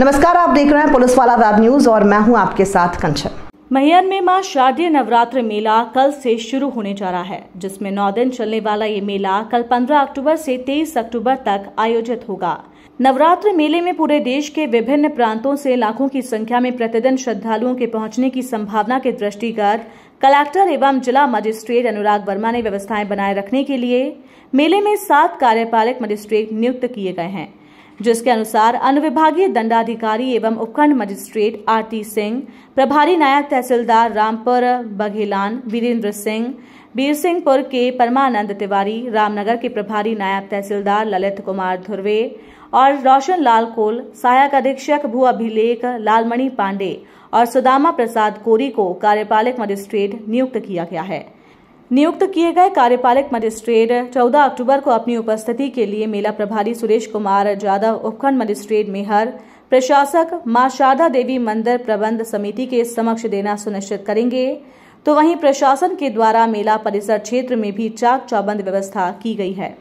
नमस्कार आप देख रहे हैं पुलिस वाला वेब न्यूज और मैं हूं आपके साथ कंचन मैहर में मां शारदीय नवरात्र मेला कल से शुरू होने जा रहा है जिसमें नौ दिन चलने वाला ये मेला कल 15 अक्टूबर से 23 अक्टूबर तक आयोजित होगा नवरात्र मेले में पूरे देश के विभिन्न प्रांतों से लाखों की संख्या में प्रतिदिन श्रद्धालुओं के पहुंचने की संभावना के दृष्टिगत कलेक्टर एवं जिला मजिस्ट्रेट अनुराग वर्मा ने व्यवस्थाएं बनाए रखने के लिए मेले में सात कार्यपालक मजिस्ट्रेट नियुक्त किए गए हैं जिसके अनुसार अनुविभागीय दंडाधिकारी एवं उपखंड मजिस्ट्रेट आरती सिंह प्रभारी नायक तहसीलदार रामपुर बघेलान वीरेंद्र सिंह बीर सिंहपुर के परमानंद तिवारी रामनगर के प्रभारी नायब तहसीलदार ललित कुमार धुर्वे और रोशन लाल कोल सहायक अधीक्षक भू अभिलेख लालमणि पांडे और सुदामा प्रसाद कोरी को कार्यपालक मजिस्ट्रेट नियुक्त किया गया है नियुक्त किए गए कार्यपालक मजिस्ट्रेट 14 अक्टूबर को अपनी उपस्थिति के लिए मेला प्रभारी सुरेश कुमार यादव उपखंड मजिस्ट्रेट मेहर प्रशासक मां शारदा देवी मंदिर प्रबंध समिति के समक्ष देना सुनिश्चित करेंगे तो वहीं प्रशासन के द्वारा मेला परिसर क्षेत्र में भी चाक चौबंद व्यवस्था की गई है